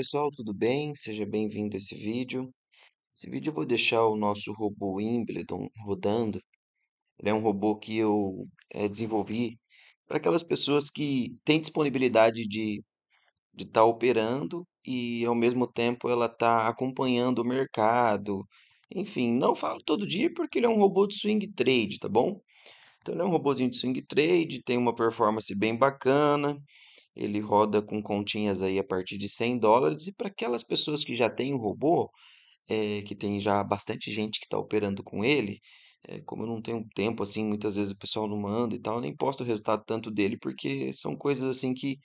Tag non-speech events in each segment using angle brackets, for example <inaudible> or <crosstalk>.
pessoal, tudo bem? Seja bem-vindo a esse vídeo. Esse vídeo eu vou deixar o nosso robô Wimbledon rodando. Ele é um robô que eu é, desenvolvi para aquelas pessoas que têm disponibilidade de estar de tá operando e, ao mesmo tempo, ela está acompanhando o mercado. Enfim, não falo todo dia porque ele é um robô de swing trade, tá bom? Então, ele é um robôzinho de swing trade, tem uma performance bem bacana ele roda com continhas aí a partir de 100 dólares e para aquelas pessoas que já têm o robô, é, que tem já bastante gente que está operando com ele, é, como eu não tenho tempo assim, muitas vezes o pessoal não manda e tal, eu nem posto o resultado tanto dele porque são coisas assim que,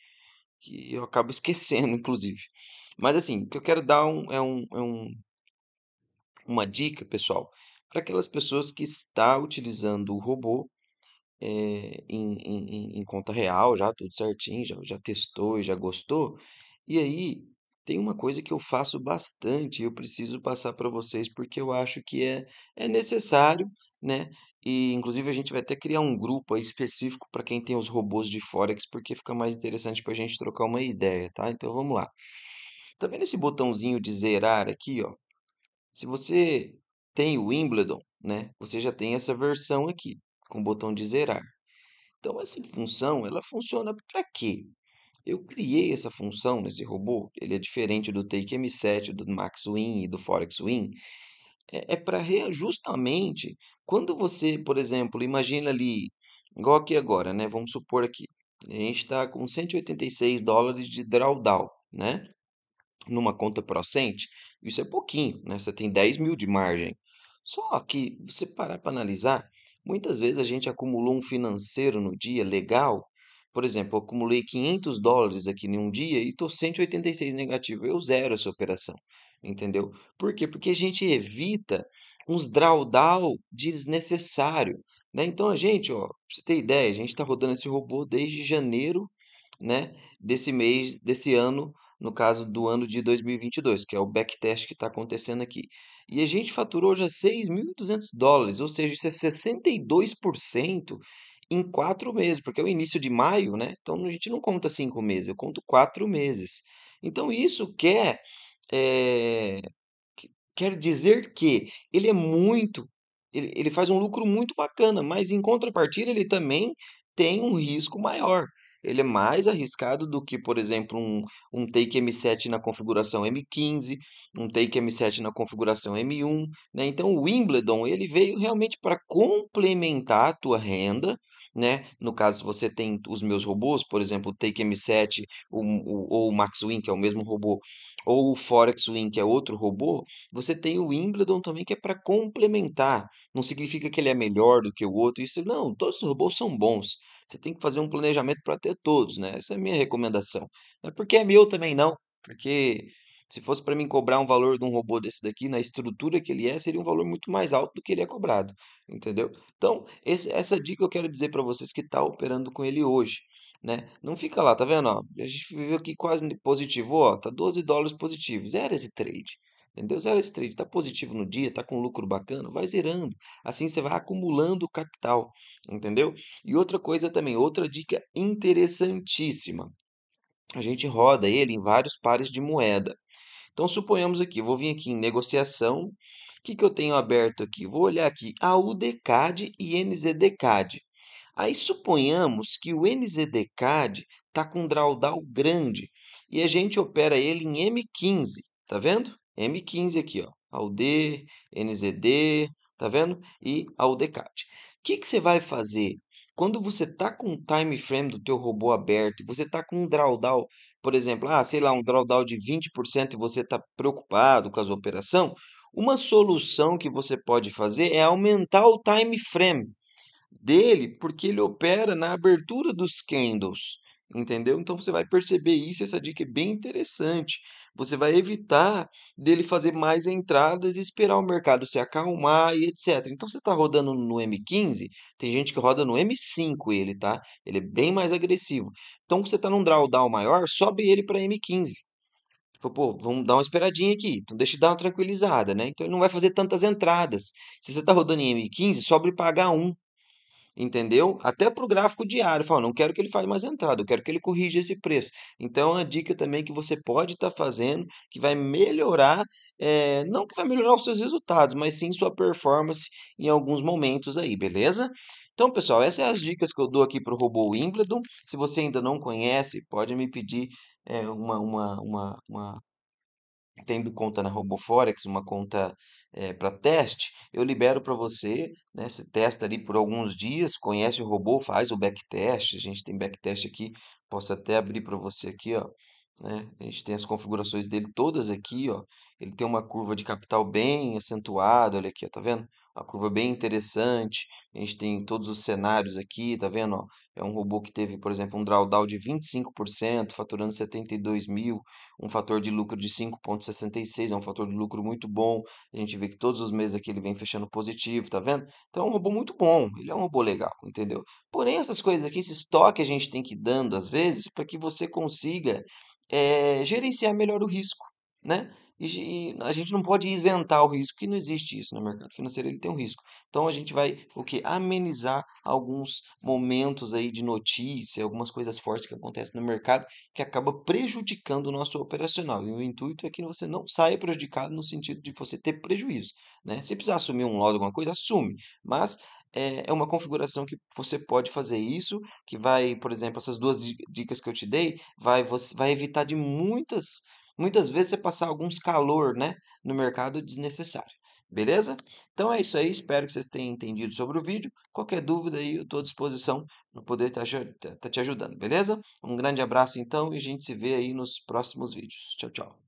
que eu acabo esquecendo, <laughs> inclusive. Mas assim, o que eu quero dar um, é, um, é um, uma dica, pessoal, para aquelas pessoas que está utilizando o robô eh, em, em, em em conta real já, tudo certinho, já, já testou e já gostou. E aí tem uma coisa que eu faço bastante e eu preciso passar para vocês porque eu acho que é, é necessário, né? E inclusive a gente vai até criar um grupo aí específico para quem tem os robôs de Forex, porque fica mais interessante para a gente trocar uma ideia, tá? Então vamos lá. Tá vendo esse botãozinho de zerar aqui, ó? Se você tem o Wimbledon, né? Você já tem essa versão aqui com o botão de zerar. Então, essa função, ela funciona para quê? Eu criei essa função nesse robô, ele é diferente do Take M7, do MaxWin e do ForexWin, é, é para justamente quando você, por exemplo, imagina ali, igual aqui agora, né? Vamos supor aqui, a gente está com 186 dólares de drawdown, né? Numa conta procente, isso é pouquinho, né? Você tem 10 mil de margem. Só que você parar para analisar, Muitas vezes a gente acumulou um financeiro no dia legal. Por exemplo, eu acumulei 500 dólares aqui em um dia e estou 186 negativo. Eu zero essa operação, entendeu? Por quê? Porque a gente evita uns drawdown desnecessário. Né? Então, a gente, ó, pra você ter ideia, a gente está rodando esse robô desde janeiro né, desse mês, desse ano no caso do ano de 2022, que é o backtest que está acontecendo aqui. E a gente faturou já 6.200 dólares, ou seja, isso é 62% em quatro meses, porque é o início de maio, né? Então a gente não conta cinco meses, eu conto quatro meses. Então isso quer, é, quer dizer que ele é muito, ele, ele faz um lucro muito bacana, mas em contrapartida ele também tem um risco maior ele é mais arriscado do que, por exemplo, um, um take M7 na configuração M15, um take M7 na configuração M1. Né? Então, o Wimbledon ele veio realmente para complementar a tua renda. Né? No caso, você tem os meus robôs, por exemplo, o Take M7 ou, o Max Win, que é o mesmo robô, ou o Forex Win, que é outro robô, você tem o Wimbledon também, que é para complementar. Não significa que ele é melhor do que o outro, isso não, todos os robôs são bons. Você tem que fazer um planejamento para ter todos, né? Essa é a minha recomendação. Não é porque é meu também não, porque se fosse para mim cobrar um valor de um robô desse daqui, na estrutura que ele é, seria um valor muito mais alto do que ele é cobrado, entendeu? Então, esse, essa dica eu quero dizer para vocês que está operando com ele hoje. Né? Não fica lá, tá vendo? Ó, a gente viveu aqui quase positivo, ó, tá 12 dólares positivo, zero esse trade. Entendeu? Zero trade, está tá positivo no dia, está com lucro bacana, vai zerando. Assim você vai acumulando capital, entendeu? E outra coisa também, outra dica interessantíssima. A gente roda ele em vários pares de moeda. Então suponhamos aqui, vou vir aqui em negociação. O que, que eu tenho aberto aqui? Vou olhar aqui AUDCAD e NZDCAD. Aí suponhamos que o NZDCAD está com um drawdown grande e a gente opera ele em M15, tá vendo? M15 aqui, ó, AUD, NZD, tá vendo? E AUDCAT. O que, que você vai fazer quando você tá com o time frame do teu robô aberto, você tá com um drawdown, por exemplo, ah, sei lá, um drawdown de 20% e você tá preocupado com as operação, uma solução que você pode fazer é aumentar o time frame dele porque ele opera na abertura dos candles, entendeu? Então você vai perceber isso, essa dica é bem interessante. Você vai evitar dele fazer mais entradas e esperar o mercado se acalmar e etc. Então você está rodando no M15, tem gente que roda no M5 ele, tá? Ele é bem mais agressivo. Então você está num drawdown maior, sobe ele para M15. Tipo, pô, vamos dar uma esperadinha aqui. Então, deixa eu dar uma tranquilizada, né? Então, ele não vai fazer tantas entradas. Se você está rodando em M15, sobe para H1 entendeu? Até para o gráfico diário, fala, não quero que ele faça mais entrada, eu quero que ele corrija esse preço. Então, é uma dica também que você pode estar tá fazendo que vai melhorar, é, não que vai melhorar os seus resultados, mas sim sua performance em alguns momentos aí, beleza? Então, pessoal, essas são as dicas que eu dou aqui para o robô Wimbledon. Se você ainda não conhece, pode me pedir é, uma, uma, uma, uma tendo conta na RoboForex, uma conta é, eh, para teste, eu libero para você, né, você testa ali por alguns dias, conhece o robô, faz o backtest, a gente tem backtest aqui, posso até abrir para você aqui, ó, né? A gente tem as configurações dele todas aqui, ó. Ele tem uma curva de capital bem acentuada, olha aqui, ó, tá vendo? Uma curva bem interessante. A gente tem todos os cenários aqui, tá vendo? Ó, é um robô que teve, por exemplo, um drawdown de 25%, faturando 72 mil, um fator de lucro de 5,66, é um fator de lucro muito bom. A gente vê que todos os meses aqui ele vem fechando positivo, tá vendo? Então é um robô muito bom, ele é um robô legal, entendeu? Porém, essas coisas aqui, esse estoque a gente tem que ir dando às vezes para que você consiga é, gerenciar melhor o risco, né? E, a gente não pode isentar o risco, que não existe isso no mercado financeiro, ele tem um risco. Então a gente vai o que amenizar alguns momentos aí de notícia, algumas coisas fortes que acontecem no mercado que acaba prejudicando o nosso operacional. E o intuito é que você não saia prejudicado no sentido de você ter prejuízo, né? Se precisar assumir um loss alguma coisa, assume, mas eh, é, uma configuração que você pode fazer isso, que vai, por exemplo, essas duas dicas que eu te dei, vai, vai evitar de muitas, muitas vezes você passar alguns calor né, no mercado desnecessário. Beleza? Então é isso aí, espero que vocês tenham entendido sobre o vídeo. Qualquer dúvida aí, eu estou à disposição para poder estar tá, tá, tá te ajudando, beleza? Um grande abraço então e a gente se vê aí nos próximos vídeos. Tchau, tchau.